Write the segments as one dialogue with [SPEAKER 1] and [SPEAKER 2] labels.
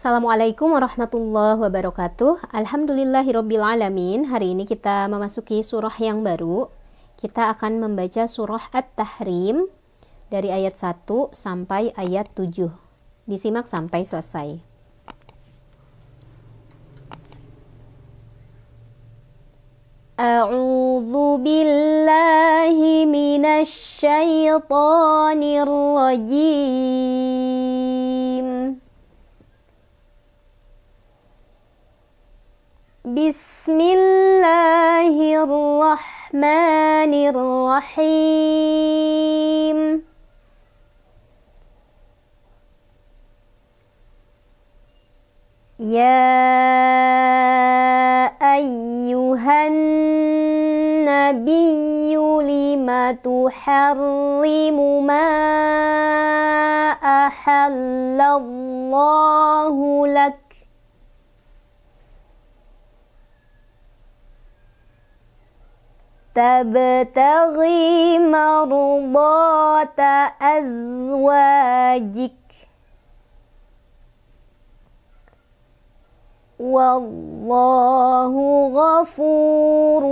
[SPEAKER 1] Assalamualaikum warahmatullahi wabarakatuh. Alhamdulillahirobbilalamin. Hari ini kita memasuki surah yang baru. Kita akan membaca surah At-Tahrim dari ayat 1 sampai ayat 7. Disimak sampai selesai. A'udzu billahi minasy syaithanir rajim. بسم الله الرحمن الرحيم يا أيها النبي لم تحرم ما أحل الله لك تبتغي مرضات أزواجك والله غفور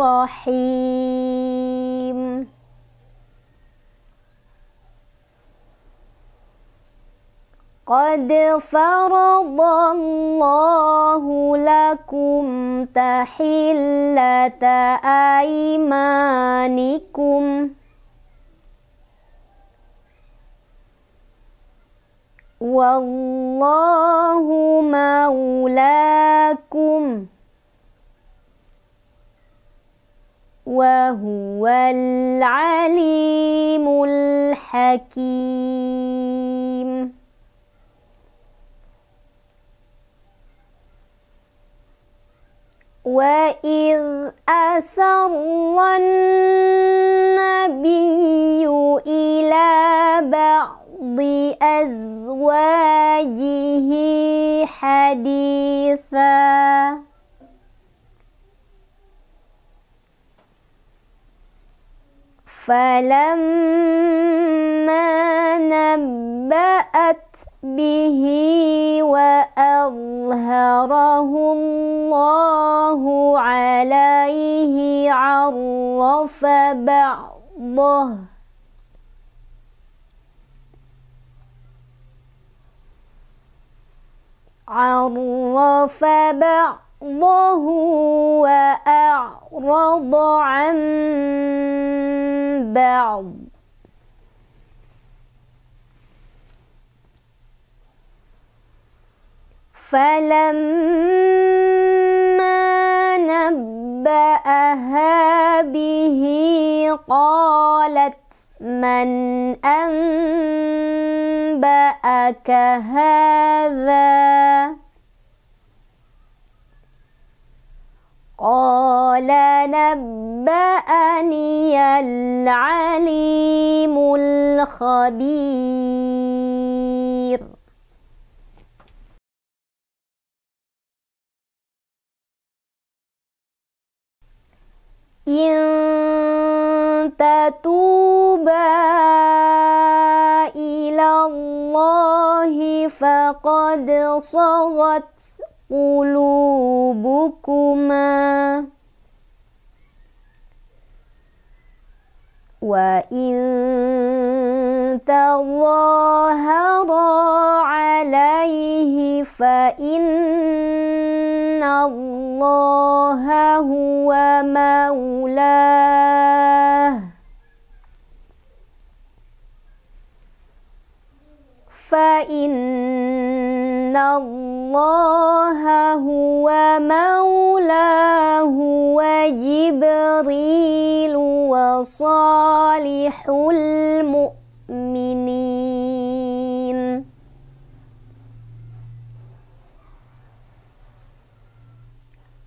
[SPEAKER 1] رحيم قد فرض الله لكم تحلة أيمانكم والله مولاكم وهو العليم الحكيم وإذ أسر النبي إلى بعض أزواجه حديثا فلما نبأت به وأظهره الله عليه عرف بعضه عرف بعضه وأعرض عن بعض فلما نبأها به قالت من أنبأك هذا قال نبأني العليم الخبير إن تتوبا إلى الله فقد صغت قلوبكما وإن تظاهرا عليه فإن الله هو مولاه فإن الله هو مولاه وجبريل وصالح المؤمنين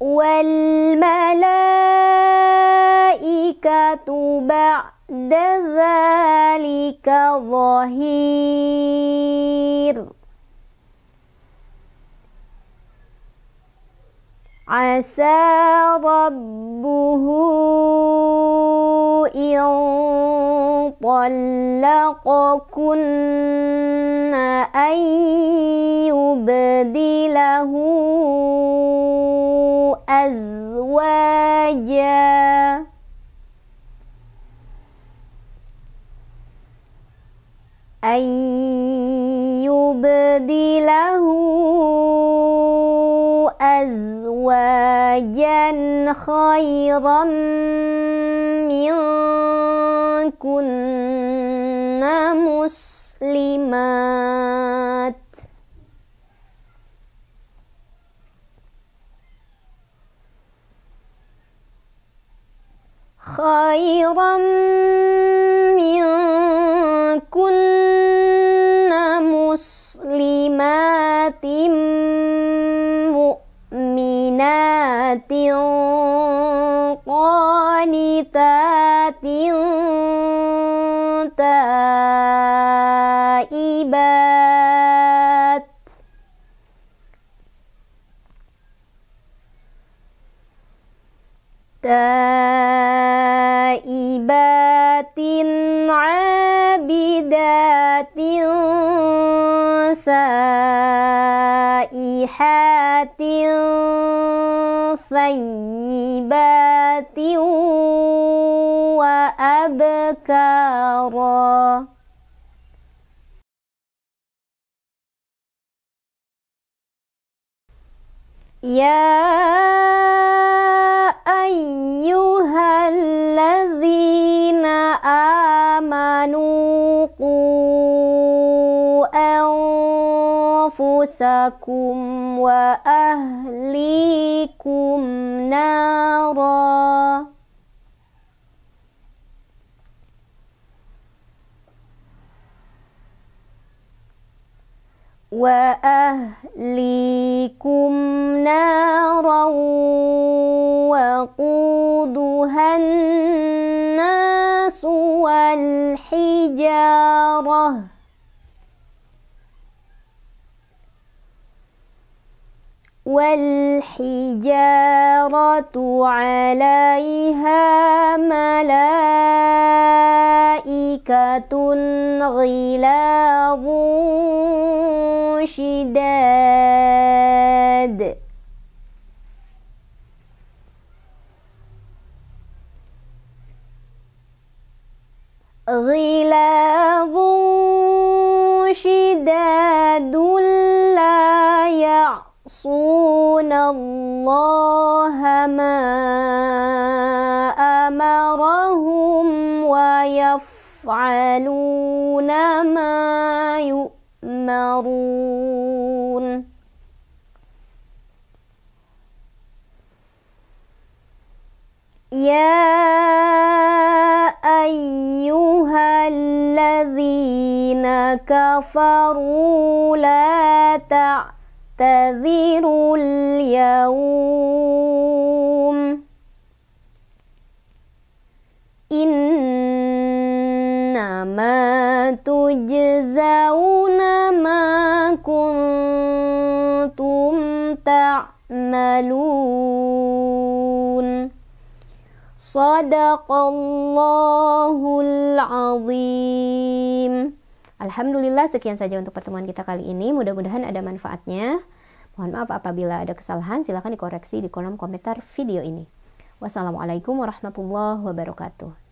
[SPEAKER 1] والملائكة بعد ذلك ظهير عسى ربه إن طلقكن أن يبدله أزواجا أن يبدله أزواجا خيرا منكن مسلمات خيرا منكن مسلمات مؤمنات قانتات تائبات تائبات تائبات عابدات سائحات ثيبات وأبكارا يا أيها الذين آمنوا قوا أنفسكم وأهليكم نارا وأهليكم نارا وقودها الناس والحجارة والحجارة عليها ملائكة غلاظ شداد غلاظ شداد لا يعصون الله ما أمرهم ويفعلون ما يؤمرون تؤمرون يا أيها الذين كفروا لا تعتذروا اليوم إنما تجزى تعملون صدق الله العظيم Alhamdulillah sekian saja untuk pertemuan kita kali ini mudah-mudahan ada manfaatnya Mohon maaf apabila ada kesalahan silahkan dikoreksi di kolom komentar video ini Wassalamualaikum warahmatullahi wabarakatuh